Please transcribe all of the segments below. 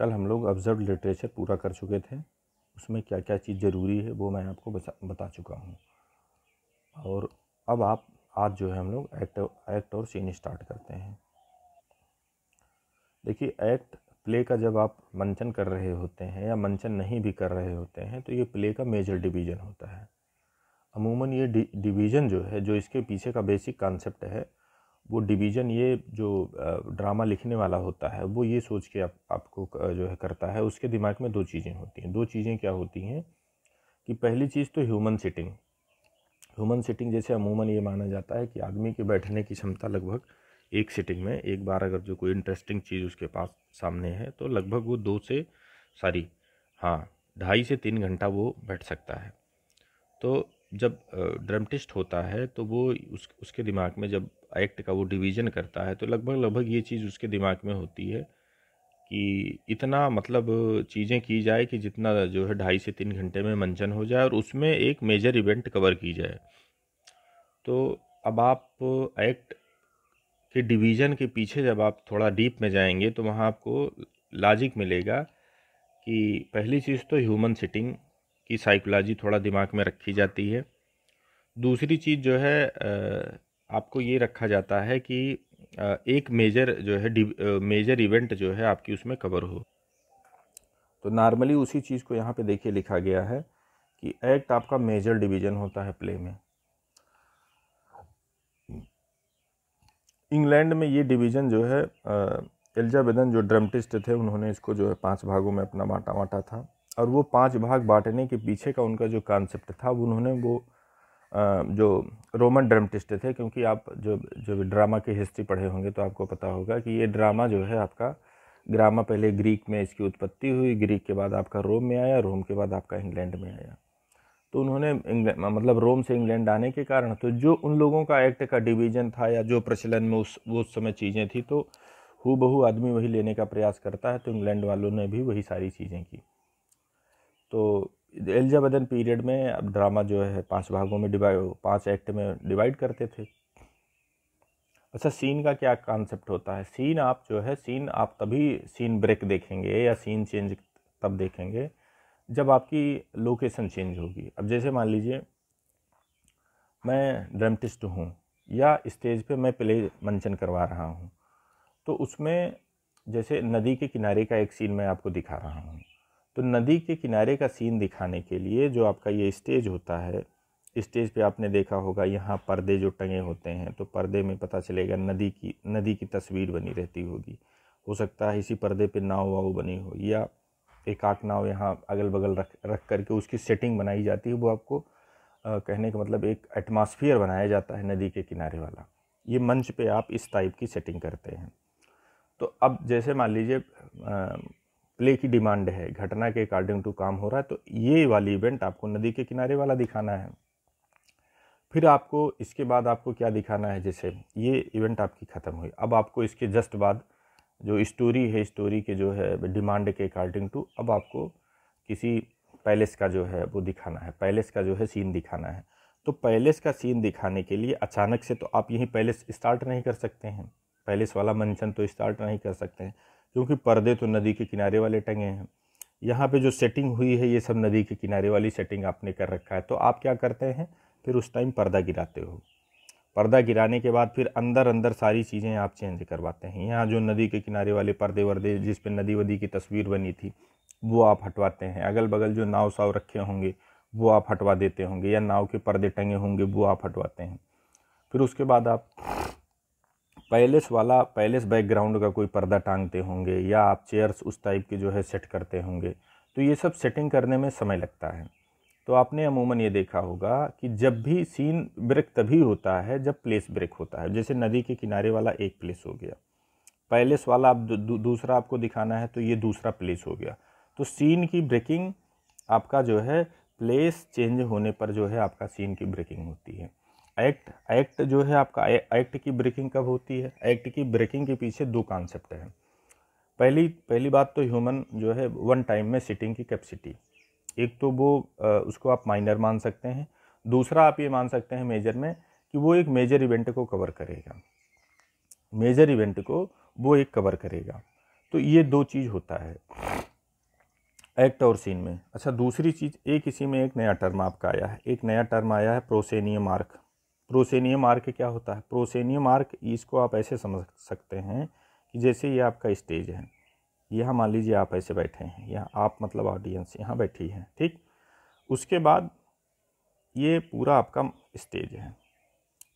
कल हम लोग ऑब्जर्व लिटरेचर पूरा कर चुके थे उसमें क्या क्या चीज़ ज़रूरी है वो मैं आपको बता चुका हूँ और अब आप आज जो है हम लोग एक्ट एक्ट और सीन स्टार्ट करते हैं देखिए एक्ट प्ले का जब आप मंचन कर रहे होते हैं या मंचन नहीं भी कर रहे होते हैं तो ये प्ले का मेजर डिवीज़न होता है अमूमन ये डिवीज़न जो है जो इसके पीछे का बेसिक कॉन्सेप्ट है वो डिवीज़न ये जो ड्रामा लिखने वाला होता है वो ये सोच के आप आपको जो है करता है उसके दिमाग में दो चीज़ें होती हैं दो चीज़ें क्या होती हैं कि पहली चीज़ तो ह्यूमन सिटिंग ह्यूमन सिटिंग जैसे अमूमन ये माना जाता है कि आदमी के बैठने की क्षमता लगभग एक सिटिंग में एक बार अगर जो कोई इंटरेस्टिंग चीज़ उसके पास सामने है तो लगभग वो दो से सॉरी हाँ ढाई से तीन घंटा वो बैठ सकता है तो जब ड्रमटिस्ट होता है तो वो उस उसके दिमाग में जब एक्ट का वो डिवीज़न करता है तो लगभग लगभग ये चीज़ उसके दिमाग में होती है कि इतना मतलब चीज़ें की जाए कि जितना जो है ढाई से तीन घंटे में मंचन हो जाए और उसमें एक मेजर इवेंट कवर की जाए तो अब आप एक्ट के डिवीज़न के पीछे जब आप थोड़ा डीप में जाएंगे तो वहाँ आपको लॉजिक मिलेगा कि पहली चीज़ तो ह्यूमन सिटिंग की साइकोलॉजी थोड़ा दिमाग में रखी जाती है दूसरी चीज़ जो है आपको ये रखा जाता है कि एक मेजर जो है मेजर इवेंट जो है आपकी उसमें कवर हो तो नॉर्मली उसी चीज़ को यहाँ पे देखिए लिखा गया है कि एक्ट आपका मेजर डिवीजन होता है प्ले में इंग्लैंड में ये डिवीजन जो है एल्जाबेदन जो ड्रमटिस्ट थे उन्होंने इसको जो है पांच भागों में अपना बांटा बांटा था और वो पांच भाग बांटने के पीछे का उनका जो कॉन्सेप्ट था उन्होंने वो जो रोमन ड्रामटिस्ट थे क्योंकि आप जो जो ड्रामा की हिस्ट्री पढ़े होंगे तो आपको पता होगा कि ये ड्रामा जो है आपका ग्रामा पहले ग्रीक में इसकी उत्पत्ति हुई ग्रीक के बाद आपका रोम में आया रोम के बाद आपका इंग्लैंड में आया तो उन्होंने मतलब रोम से इंग्लैंड आने के कारण तो जो उन लोगों का एक्ट का डिवीजन था या जो प्रचलन में उस उस समय चीज़ें थी तो हु बहू आदमी वही लेने का प्रयास करता है तो इंग्लैंड वालों ने भी वही सारी चीज़ें की तो एलिजाबेथन पीरियड में अब ड्रामा जो है पांच भागों में डिवाइड पांच एक्ट में डिवाइड करते थे अच्छा सीन का क्या कॉन्सेप्ट होता है सीन आप जो है सीन आप तभी सीन ब्रेक देखेंगे या सीन चेंज तब देखेंगे जब आपकी लोकेशन चेंज होगी अब जैसे मान लीजिए मैं ड्रमटिस्ट हूँ या स्टेज पे मैं प्ले मंचन करवा रहा हूँ तो उसमें जैसे नदी के किनारे का एक सीन मैं आपको दिखा रहा हूँ तो नदी के किनारे का सीन दिखाने के लिए जो आपका ये स्टेज होता है स्टेज पे आपने देखा होगा यहाँ पर्दे जो टंगे होते हैं तो पर्दे में पता चलेगा नदी की नदी की तस्वीर बनी रहती होगी हो सकता है इसी पर्दे पे नाव वाव बनी हो या एक आक नाव यहाँ अगल बगल रख रख करके उसकी सेटिंग बनाई जाती है वो आपको आ, कहने का मतलब एक एटमॉस्फियर बनाया जाता है नदी के किनारे वाला ये मंच पे आप इस टाइप की सेटिंग करते हैं तो अब जैसे मान लीजिए प्ले की डिमांड है घटना के अकॉर्डिंग टू काम हो रहा है तो ये वाली इवेंट आपको नदी के किनारे वाला दिखाना है फिर आपको इसके बाद आपको क्या दिखाना है जैसे ये इवेंट आपकी ख़त्म हुई अब आपको इसके जस्ट बाद जो स्टोरी है स्टोरी के जो है डिमांड के अकॉर्डिंग टू अब आपको किसी पैलेस का जो है वो दिखाना है पैलेस का जो है सीन दिखाना है तो पैलेस का सीन दिखाने के लिए अचानक से तो आप यहीं पैलेस स्टार्ट नहीं कर सकते हैं पैलेस वाला मंचन तो स्टार्ट नहीं कर सकते हैं क्योंकि पर्दे तो नदी के किनारे वाले टंगे हैं यहाँ पे जो सेटिंग हुई है ये सब नदी के किनारे वाली सेटिंग आपने कर रखा है तो आप क्या करते हैं फिर उस टाइम पर्दा गिराते हो पर्दा गिराने के बाद फिर अंदर अंदर सारी चीज़ें आप चेंज करवाते हैं यहाँ जो नदी के किनारे वाले पर्दे वर्दे जिस पर नदी वदी की तस्वीर बनी थी वो आप हटवाते हैं अगल बगल जो नाव साव रखे होंगे वो आप हटवा देते होंगे या नाव के पर्दे टंगे होंगे वो आप हटवाते हैं फिर उसके बाद आप पैलेस वाला पैलेस बैकग्राउंड का कोई पर्दा टांगते होंगे या आप चेयर्स उस टाइप के जो है सेट करते होंगे तो ये सब सेटिंग करने में समय लगता है तो आपने अमूमन ये देखा होगा कि जब भी सीन ब्रेक तभी होता है जब प्लेस ब्रेक होता है जैसे नदी के किनारे वाला एक प्लेस हो गया पैलेस वाला आप दू, दू, दूसरा आपको दिखाना है तो ये दूसरा प्लेस हो गया तो सीन की ब्रेकिंग आपका जो है प्लेस चेंज होने पर जो है आपका सीन की ब्रेकिंग होती है एक्ट एक्ट जो है आपका एक्ट की ब्रेकिंग कब होती है एक्ट की ब्रेकिंग के पीछे दो कॉन्सेप्ट हैं पहली पहली बात तो ह्यूमन जो है वन टाइम में सिटिंग की कैपेसिटी एक तो वो उसको आप माइनर मान सकते हैं दूसरा आप ये मान सकते हैं मेजर में कि वो एक मेजर इवेंट को कवर करेगा मेजर इवेंट को वो एक कवर करेगा तो ये दो चीज़ होता है एक्ट और सीन में अच्छा दूसरी चीज़ एक इसी में एक नया टर्म आपका आया है एक नया टर्म आया है प्रोसेनियम मार्क प्रोसेनियम आर्क क्या होता है प्रोसेनियम आर्क इसको आप ऐसे समझ सकते हैं कि जैसे ये आपका स्टेज है यहाँ मान लीजिए आप ऐसे बैठे हैं यहाँ आप मतलब ऑडियंस यहाँ बैठी है ठीक उसके बाद ये पूरा आपका स्टेज है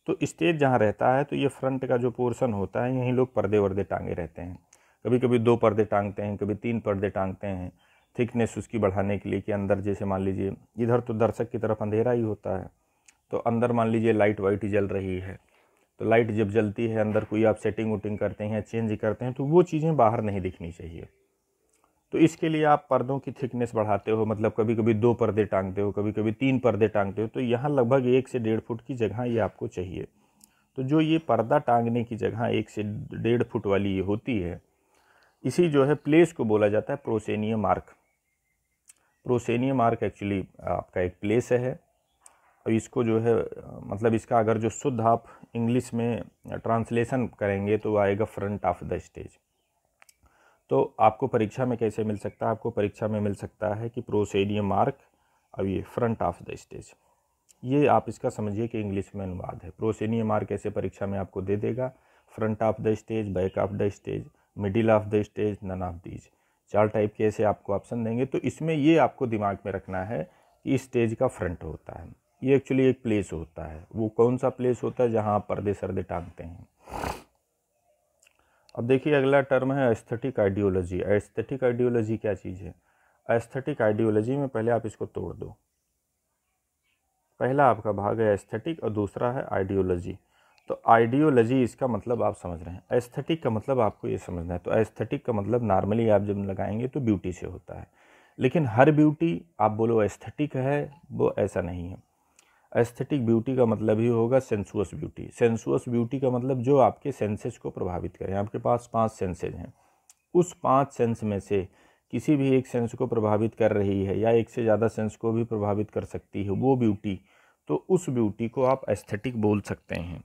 तो स्टेज जहाँ रहता है तो ये फ्रंट का जो पोर्शन होता है यहीं लोग पर्दे वर्दे टांगे रहते हैं कभी कभी दो पर्दे टांगते हैं कभी तीन पर्दे टांगते हैं थिकनेस उसकी बढ़ाने के लिए कि अंदर जैसे मान लीजिए इधर तो दर्शक की तरफ अंधेरा ही होता है तो अंदर मान लीजिए लाइट वाइट जल रही है तो लाइट जब जलती है अंदर कोई आप सेटिंग उटिंग करते हैं चेंज करते हैं तो वो चीज़ें बाहर नहीं दिखनी चाहिए तो इसके लिए आप पर्दों की थिकनेस बढ़ाते हो मतलब कभी कभी दो पर्दे टांगते हो कभी कभी तीन पर्दे टांगते हो तो यहाँ लगभग एक से डेढ़ फुट की जगह ये आपको चाहिए तो जो ये पर्दा टांगने की जगह एक से डेढ़ फुट वाली ये होती है इसी जो है प्लेस को बोला जाता है proscenium mark proscenium mark actually आपका एक प्लेस है इसको जो है मतलब इसका अगर जो शुद्ध आप इंग्लिश में ट्रांसलेशन करेंगे तो आएगा फ्रंट ऑफ द स्टेज तो आपको परीक्षा में कैसे मिल सकता है आपको परीक्षा में मिल सकता है कि प्रोसेडियम मार्क अब ये फ्रंट ऑफ द स्टेज ये आप इसका समझिए कि इंग्लिश में अनुवाद है प्रोसेनियम मार्क ऐसे परीक्षा में आपको दे देगा front of the stage back of the stage middle of the stage none of these चार टाइप के ऐसे आपको ऑप्शन देंगे तो इसमें ये आपको दिमाग में रखना है कि स्टेज का फ्रंट होता है ये एक्चुअली एक प्लेस होता है वो कौन सा प्लेस होता है जहाँ आप पर्दे सर्दे टांगते हैं अब देखिए अगला टर्म है एस्थेटिक आइडियोलॉजी एस्थेटिक आइडियोलॉजी क्या चीज़ है एस्थेटिक आइडियोलॉजी में पहले आप इसको तोड़ दो पहला आपका भाग है एस्थेटिक और दूसरा है आइडियोलॉजी तो आइडियोलॉजी इसका मतलब आप समझ रहे हैं एस्थेटिक का मतलब आपको ये समझना है तो एस्थेटिक का मतलब नॉर्मली आप जब लगाएंगे तो ब्यूटी से होता है लेकिन हर ब्यूटी आप बोलो एस्थेटिक है वो ऐसा नहीं है एस्थेटिक ब्यूटी का मतलब ही होगा सेंसुअस ब्यूटी सेंसुअस ब्यूटी का मतलब जो आपके सेंसेज को प्रभावित करें आपके पास पांच सेंसेज हैं उस पांच सेंस में से किसी भी एक सेंस को प्रभावित कर रही है या एक से ज़्यादा सेंस को भी प्रभावित कर सकती है वो ब्यूटी तो उस ब्यूटी को आप एस्थेटिक बोल सकते हैं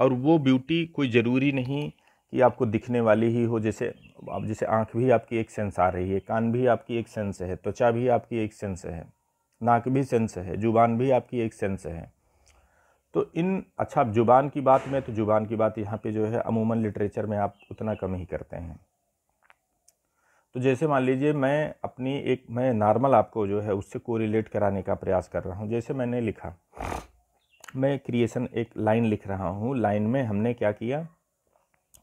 और वो ब्यूटी कोई ज़रूरी नहीं कि आपको दिखने वाली ही हो जैसे आप जैसे आँख भी आपकी एक सेंस आ रही है कान भी आपकी एक सेंस है त्वचा भी आपकी एक सेंस है नाक भी सेंस है ज़ुबान भी आपकी एक सेंस है तो इन अच्छा ज़ुबान की बात में तो ज़ुबान की बात यहाँ पे जो है अमूमन लिटरेचर में आप उतना कम ही करते हैं तो जैसे मान लीजिए मैं अपनी एक मैं नॉर्मल आपको जो है उससे कोरिलेट कराने का प्रयास कर रहा हूँ जैसे मैंने लिखा मैं क्रिएशन एक लाइन लिख रहा हूँ लाइन में हमने क्या किया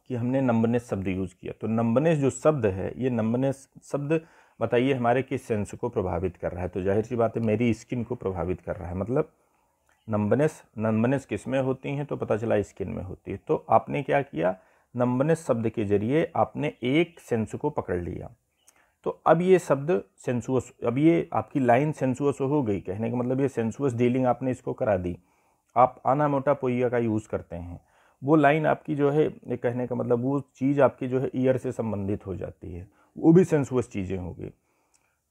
कि हमने नंबनेस शब्द यूज़ किया तो नंबनेस जो शब्द है ये नंबनेस शब्द बताइए हमारे किस सेंस को प्रभावित कर रहा है तो जाहिर सी बात है मेरी स्किन को प्रभावित कर रहा है मतलब नंबनेस नंबनेस किस में होती हैं तो पता चला स्किन में होती है तो आपने क्या किया नंबनेस शब्द के जरिए आपने एक सेंस को पकड़ लिया तो अब ये शब्द सेंसुअस अब ये आपकी लाइन सेंसुअस हो गई कहने का मतलब ये सेंसुअस डीलिंग आपने इसको करा दी आप आना मोटा पोइया का यूज़ करते हैं वो लाइन आपकी जो है कहने का मतलब वो चीज़ आपकी जो है ईयर से संबंधित हो जाती है वो भी सेंसुअस चीज़ें होगी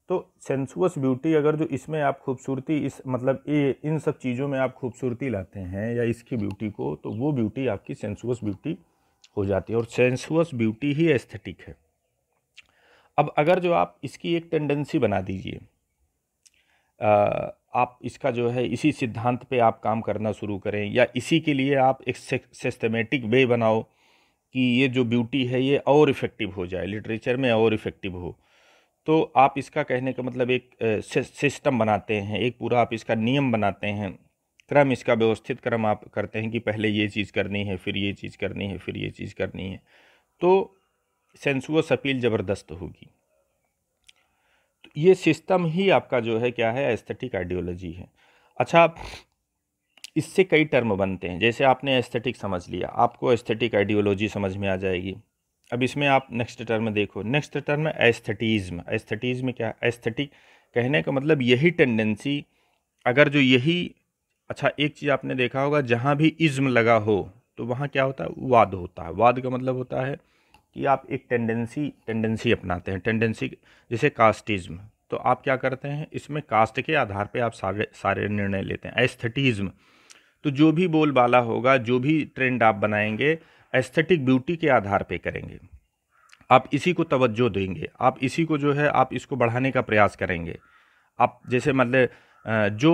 तो सेंसुअस ब्यूटी अगर जो इसमें आप खूबसूरती इस मतलब ये इन सब चीज़ों में आप खूबसूरती लाते हैं या इसकी ब्यूटी को तो वो ब्यूटी आपकी सेंसुअस ब्यूटी हो जाती है और सेंसुअस ब्यूटी ही एस्थेटिक है अब अगर जो आप इसकी एक टेंडेंसी बना दीजिए आप इसका जो है इसी सिद्धांत पे आप काम करना शुरू करें या इसी के लिए आप एक सिस्टमेटिक वे बनाओ कि ये जो ब्यूटी है ये और इफ़ेक्टिव हो जाए लिटरेचर में और इफ़ेक्टिव हो तो आप इसका कहने का मतलब एक सिस्टम बनाते हैं एक पूरा आप इसका नियम बनाते हैं क्रम इसका व्यवस्थित क्रम आप करते हैं कि पहले ये चीज़ करनी है फिर ये चीज़ करनी है फिर ये चीज़ करनी है तो सेंसुअस अपील ज़बरदस्त होगी तो ये सिस्टम ही आपका जो है क्या है एस्थेटिक आइडियोलॉजी है अच्छा इससे कई टर्म बनते हैं जैसे आपने एस्थेटिक समझ लिया आपको एस्थेटिक आइडियोलॉजी समझ में आ जाएगी अब इसमें आप नेक्स्ट टर्म देखो नेक्स्ट टर्म एस्थेटिज़्म एस्थेटिज़्म क्या है एस्थेटिक कहने का मतलब यही टेंडेंसी अगर जो यही अच्छा एक चीज़ आपने देखा होगा जहाँ भी इज्म लगा हो तो वहाँ क्या होता है वाद होता है वाद का मतलब होता है कि आप एक टेंडेंसी टेंडेंसी अपनाते हैं टेंडेंसी जैसे कास्टिज्म तो आप क्या करते हैं इसमें कास्ट के आधार पे आप सारे सारे निर्णय लेते हैं एस्थेटिज़्म तो जो भी बोलबाला होगा जो भी ट्रेंड आप बनाएंगे एस्थेटिक ब्यूटी के आधार पे करेंगे आप इसी को तवज्जो देंगे आप इसी को जो है आप इसको बढ़ाने का प्रयास करेंगे आप जैसे मतलब जो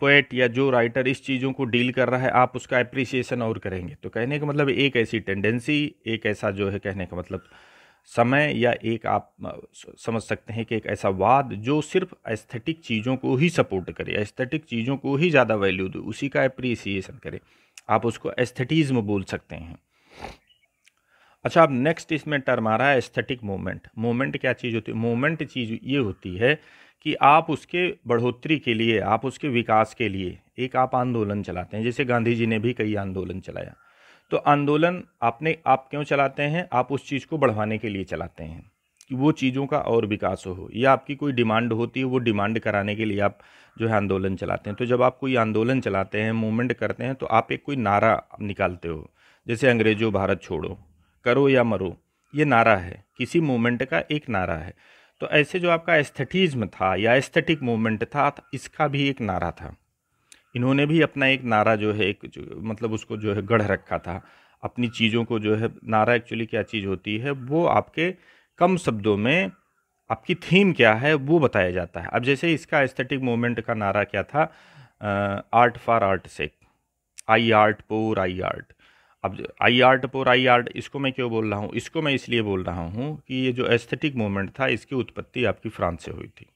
पोएट या जो राइटर इस चीज़ों को डील कर रहा है आप उसका अप्रिसिएशन और करेंगे तो कहने का मतलब एक ऐसी टेंडेंसी एक ऐसा जो है कहने का मतलब समय या एक आप समझ सकते हैं कि एक ऐसा वाद जो सिर्फ एस्थेटिक चीज़ों को ही सपोर्ट करे एस्थेटिक चीज़ों को ही ज़्यादा वैल्यू दे उसी का अप्रिसिएशन करे आप उसको एस्थेटिज्म बोल सकते हैं अच्छा अब नेक्स्ट इसमें टर्म आ रहा है एस्थेटिक मोमेंट मोमेंट क्या चीज़ होती है मोमेंट चीज़ ये होती है कि आप उसके बढ़ोतरी के लिए आप उसके विकास के लिए एक आप आंदोलन चलाते हैं जैसे गांधी जी ने भी कई आंदोलन चलाया तो आंदोलन आपने आप क्यों चलाते हैं आप उस चीज़ को बढ़वाने के लिए चलाते हैं कि वो चीज़ों का और विकास हो या आपकी कोई डिमांड होती है वो डिमांड कराने के लिए आप जो है आंदोलन चलाते हैं तो जब आप कोई आंदोलन चलाते हैं मूवमेंट करते हैं तो आप एक कोई नारा निकालते हो जैसे अंग्रेजों भारत छोड़ो करो या मरो ये नारा है किसी मूवमेंट का एक नारा है तो ऐसे जो आपका एस्थेटिज़्म था या एस्थेटिक मूवमेंट था तो इसका भी एक नारा था इन्होंने भी अपना एक नारा जो है एक जो, मतलब उसको जो है गढ़ रखा था अपनी चीज़ों को जो है नारा एक्चुअली क्या चीज़ होती है वो आपके कम शब्दों में आपकी थीम क्या है वो बताया जाता है अब जैसे इसका एस्थेटिक मूवमेंट का नारा क्या था आर्ट फॉर आर्ट से आई आर्ट पोर आई आर्ट अब आई आर्ट पोर आई आर्ट इसको मैं क्यों बोल रहा हूँ इसको मैं इसलिए बोल रहा हूँ कि ये जो एस्थेटिक मूवमेंट था इसकी उत्पत्ति आपकी फ्रांस से हुई थी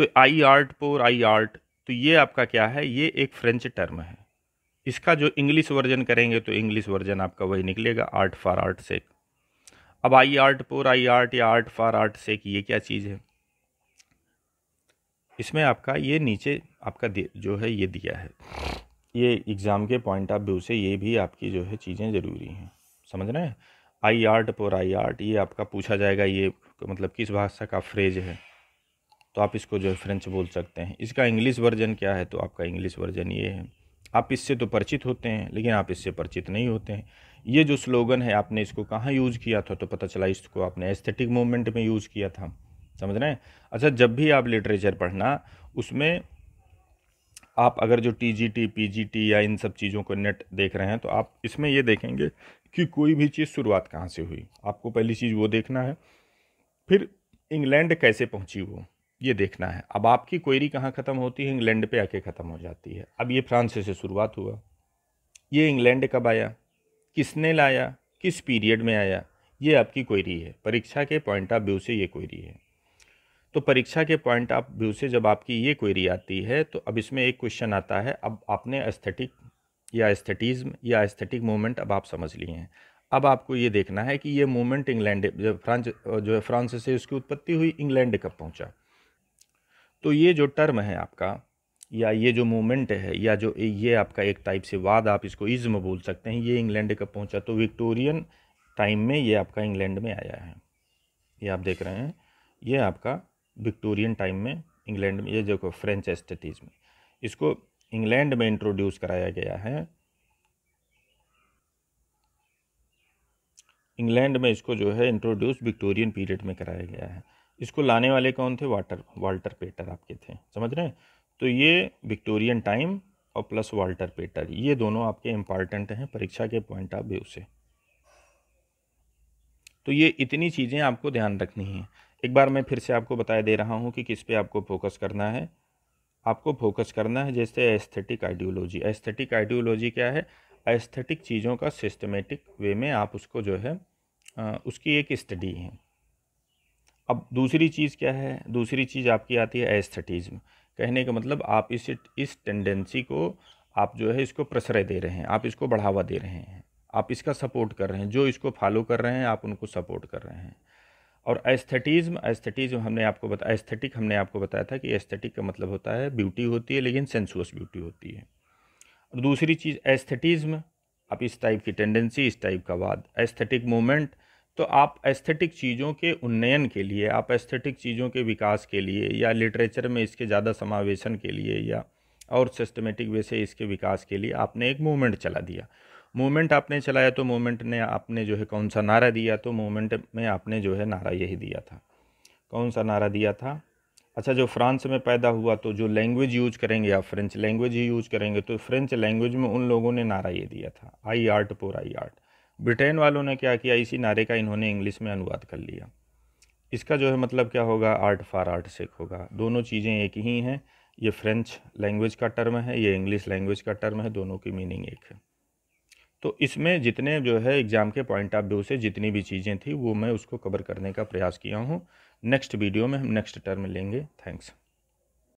तो आई आर्ट पोर आई आर्ट तो ये आपका क्या है ये एक फ्रेंच टर्म है इसका जो इंग्लिश वर्जन करेंगे तो इंग्लिश वर्जन आपका वही निकलेगा आर्ट फॉर आर्ट सेक अब आई आर्ट पोर आई आर्ट या आर्ट फॉर आर्ट सेक ये क्या चीज़ है इसमें आपका ये नीचे आपका जो है ये दिया है ये एग्ज़ाम के पॉइंट ऑफ व्यू से ये भी आपकी जो है चीज़ें ज़रूरी हैं समझ रहे हैं आई आर्ट पोर आई आर्ट ये आपका पूछा जाएगा ये मतलब किस भाषा का फ्रेज है तो आप इसको जो है फ्रेंच बोल सकते हैं इसका इंग्लिश वर्जन क्या है तो आपका इंग्लिश वर्जन ये है आप इससे तो परिचित होते हैं लेकिन आप इससे परिचित नहीं होते हैं ये जो स्लोगन है आपने इसको कहाँ यूज़ किया था तो पता चला इसको आपने एस्थेटिक मूवमेंट में यूज़ किया था समझ रहे हैं अच्छा जब भी आप लिटरेचर पढ़ना उसमें आप अगर जो T G T P G T या इन सब चीज़ों को नेट देख रहे हैं तो आप इसमें ये देखेंगे कि कोई भी चीज़ शुरुआत कहाँ से हुई आपको पहली चीज़ वो देखना है फिर इंग्लैंड कैसे पहुँची वो ये देखना है अब आपकी क्वेरी कहाँ ख़त्म होती है इंग्लैंड पे आके ख़त्म हो जाती है अब ये फ्रांस से शुरुआत हुआ ये इंग्लैंड कब आया किसने लाया किस पीरियड में आया ये आपकी क्वेरी है परीक्षा के पॉइंट ऑफ व्यू से ये क्वेरी है तो परीक्षा के पॉइंट ऑफ व्यू से जब आपकी ये क्वेरी आती है तो अब इसमें एक क्वेश्चन आता है अब आपने एस्थेटिक या एस्थेटिज्म या एस्थेटिक मूवमेंट अब आप समझ लिए हैं अब आपको ये देखना है कि ये मूवमेंट इंग्लैंड जब फ्रांस जो है फ्रांस से उसकी उत्पत्ति हुई इंग्लैंड कब पहुंचा तो ये जो टर्म है आपका या ये जो मूवमेंट है या जो ये आपका एक टाइप से वाद आप इसको इज्म बोल सकते हैं ये इंग्लैंड कब पहुंचा तो विक्टोरियन टाइम में ये आपका इंग्लैंड में आया है ये आप देख रहे हैं ये आपका विक्टोरियन टाइम में इंग्लैंड में ये देखो फ्रेंच एस्थेटिज में इसको इंग्लैंड में इंट्रोड्यूस कराया गया है इंग्लैंड में इसको जो है इंट्रोड्यूस विक्टोरियन पीरियड में कराया गया है इसको लाने वाले कौन थे वाटर वाल्टर पेटर आपके थे समझ रहे हैं तो ये विक्टोरियन टाइम और प्लस वाल्टर पेटर ये दोनों आपके इम्पॉर्टेंट हैं परीक्षा के पॉइंट ऑफ व्यू से तो ये इतनी चीज़ें आपको ध्यान रखनी है एक बार मैं फिर से आपको बताया दे रहा हूँ कि किस पे आपको फोकस करना है आपको फोकस करना है जैसे एस्थेटिक आइडियोलॉजी एस्थेटिक आइडियोलॉजी क्या है एस्थेटिक चीज़ों का सिस्टमेटिक वे में आप उसको जो है उसकी एक स्टडी है अब दूसरी चीज़ क्या है दूसरी चीज़ आपकी आती है एस्थेटिज़्म कहने का मतलब आप इस इस टेंडेंसी को आप जो है इसको प्रसरय दे रहे हैं आप इसको बढ़ावा दे रहे हैं आप इसका सपोर्ट कर रहे हैं जो इसको फॉलो कर रहे हैं आप उनको सपोर्ट कर रहे हैं और एस्थेटिज़्म एस्थेटिज़्म हमने आपको बताया एस्थेटिक हमने आपको बताया था कि एस्थेटिक का मतलब होता है ब्यूटी होती है लेकिन सेंसुअस ब्यूटी होती है और दूसरी चीज़ एस्थेटिज़्म आप इस टाइप की टेंडेंसी इस टाइप का वाद एस्थेटिक मूवमेंट तो आप एस्थेटिक चीज़ों के उन्नयन के लिए आप एस्थेटिक चीज़ों के विकास के लिए या लिटरेचर में इसके ज़्यादा समावेशन के लिए या और सिस्टमेटिक वे से इसके विकास के लिए आपने एक मूवमेंट चला दिया मूवमेंट आपने चलाया तो मूवमेंट ने आपने जो है कौन सा नारा दिया तो मूवमेंट में आपने जो है नारा यही दिया था कौन सा नारा दिया था अच्छा जो फ्रांस में पैदा हुआ तो जो लैंग्वेज यूज करेंगे या फ्रेंच लैंग्वेज ही यूज करेंगे तो फ्रेंच लैंग्वेज में उन लोगों ने नारा ये दिया था आई आर्ट पोर आई आर्ट ब्रिटेन वालों ने क्या किया इसी नारे का इन्होंने इंग्लिश में अनुवाद कर लिया इसका जो है मतलब क्या होगा आर्ट फॉर आर्ट सेक होगा दोनों चीज़ें एक ही हैं ये फ्रेंच लैंग्वेज का टर्म है ये इंग्लिश लैंग्वेज का टर्म है दोनों की मीनिंग एक है तो इसमें जितने जो है एग्ज़ाम के पॉइंट ऑफ व्यू से जितनी भी चीज़ें थी वो मैं उसको कवर करने का प्रयास किया हूँ नेक्स्ट वीडियो में हम नेक्स्ट टर्म लेंगे थैंक्स